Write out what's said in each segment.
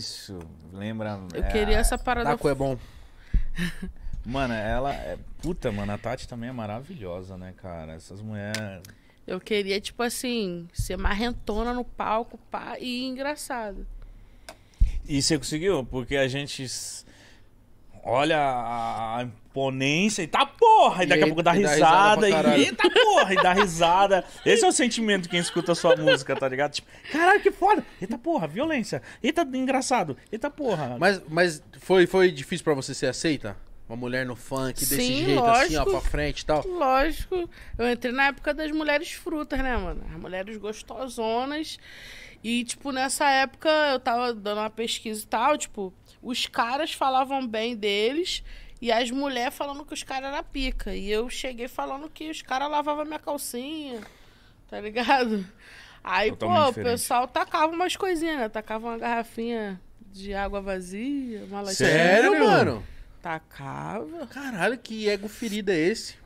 Isso, lembra. Eu é, queria essa parada. Taco é bom. mano, ela. É... Puta, mano, a Tati também é maravilhosa, né, cara? Essas mulheres. Eu queria, tipo assim, ser marrentona no palco pá, e engraçado. E você conseguiu? Porque a gente olha a imponência e tá porra, e daqui e a pouco dá risada, dá risada e eita tá porra, e dá risada. Esse é o sentimento de quem escuta a sua música, tá ligado? Tipo, caralho, que foda, eita tá porra, violência, eita tá engraçado, eita porra. Mas, mas foi, foi difícil para você ser aceita? Uma mulher no funk, desse Sim, jeito, lógico, assim, ó, pra frente e tal. Lógico. Eu entrei na época das mulheres frutas, né, mano? As mulheres gostosonas. E, tipo, nessa época eu tava dando uma pesquisa e tal, tipo, os caras falavam bem deles e as mulheres falando que os caras eram pica. E eu cheguei falando que os caras lavavam minha calcinha, tá ligado? Aí, pô, o pessoal tacava umas coisinhas, né? Tacava uma garrafinha de água vazia, uma latinha. Sério, mano? Tacava. Caralho, que ego ferido é esse?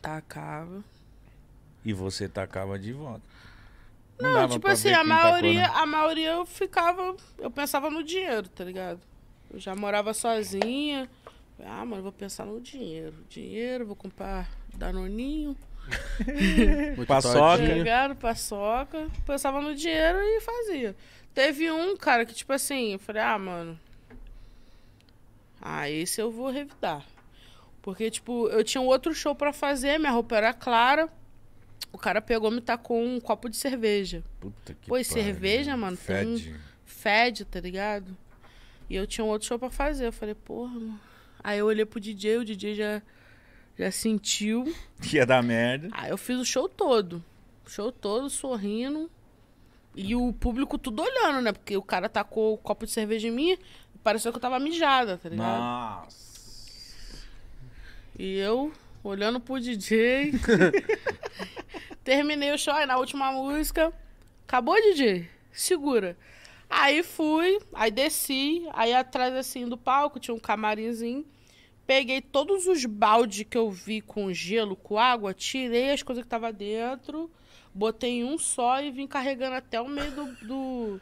Tacava. E você tacava de volta. Não, não tipo assim, a maioria, tacou, né? a maioria eu ficava, eu pensava no dinheiro, tá ligado? Eu já morava sozinha. Ah, mano, vou pensar no dinheiro. Dinheiro, vou comprar danoninho. paçoca. Tá ligado? paçoca. Pensava no dinheiro e fazia. Teve um, cara, que tipo assim, eu falei, ah, mano, ah, esse eu vou revidar. Porque, tipo, eu tinha um outro show para fazer, minha roupa era clara. O cara pegou me tacou um copo de cerveja. Puta que Pô, cerveja, mano, fede. Um... Fede, tá ligado? E eu tinha um outro show para fazer. Eu falei, porra, mano. Aí eu olhei pro DJ, o DJ já, já sentiu. Que ia dar merda. Aí eu fiz o show todo. O show todo, sorrindo. E o público tudo olhando, né? Porque o cara tacou o copo de cerveja em mim. Pareceu que eu tava mijada, tá ligado? Nossa. E eu, olhando pro DJ, terminei o show. Aí na última música, acabou, DJ? Segura. Aí fui, aí desci, aí atrás assim do palco tinha um camarinzinho. Peguei todos os baldes que eu vi com gelo, com água, tirei as coisas que tava dentro, botei em um só e vim carregando até o meio do, do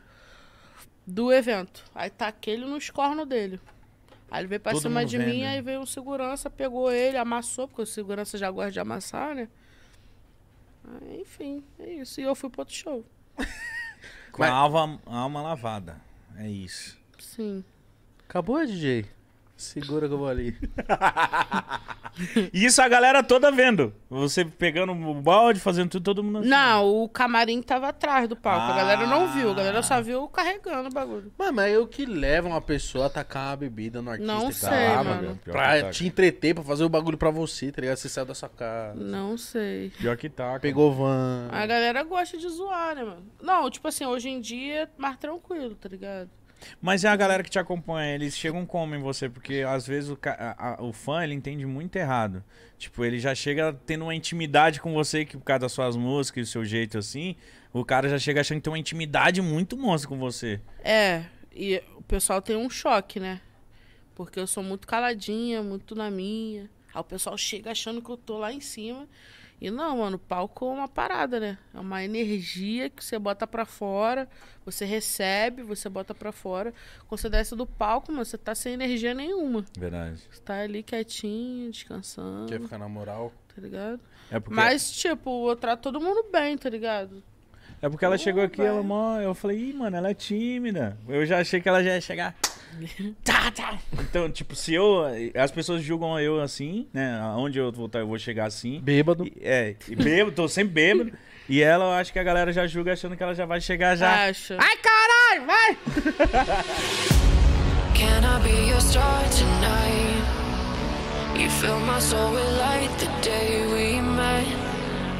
do evento. Aí taquei ele nos cornos dele. Aí ele veio pra Todo cima de mim, né? aí veio um segurança, pegou ele, amassou, porque o segurança já gosta de amassar, né? Aí, enfim, é isso. E eu fui pro outro show. Com Mas... a, alma, a alma lavada. É isso. Sim. Acabou, DJ? Segura que eu vou ali. E isso a galera toda vendo. Você pegando o balde, fazendo tudo, todo mundo assim. Não, o camarim tava atrás do palco. Ah. A galera não ah. viu, a galera só viu carregando o bagulho. Mano, mas é o que leva uma pessoa a tacar uma bebida no artista não e sei, mano. Pra tá. te entreter, pra fazer o bagulho pra você, tá ligado? Você saiu da sua casa. Não sei. Pior que tá. Pegou van. A galera gosta de zoar, né, mano? Não, tipo assim, hoje em dia é mais tranquilo, tá ligado? Mas é a galera que te acompanha, eles chegam como em você? Porque às vezes o, a, a, o fã, ele entende muito errado. Tipo, ele já chega tendo uma intimidade com você, que por causa das suas músicas e do seu jeito assim, o cara já chega achando que tem uma intimidade muito monstra com você. É, e o pessoal tem um choque, né? Porque eu sou muito caladinha, muito na minha. Aí o pessoal chega achando que eu tô lá em cima. E não, mano, palco é uma parada, né? É uma energia que você bota para fora, você recebe, você bota para fora. Quando você desce do palco, mano, você tá sem energia nenhuma. Verdade. Você tá ali quietinho, descansando. Quer ficar na moral. Tá ligado? É porque... Mas, tipo, eu trato todo mundo bem, tá ligado? É porque ela oh, chegou aqui, ela, mano, eu falei, ih, mano, ela é tímida. Eu já achei que ela já ia chegar tá, tá. Então, tipo, se eu. As pessoas julgam eu assim, né? Onde eu voltar, eu vou chegar assim. Bêbado. E, é, e bêbado, tô sempre bêbado. E ela, eu acho que a galera já julga achando que ela já vai chegar já. Acho. Ai, caralho, vai! Can I be your star tonight? You fill my soul with light the day we met.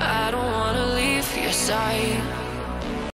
I don't wanna leave your sight.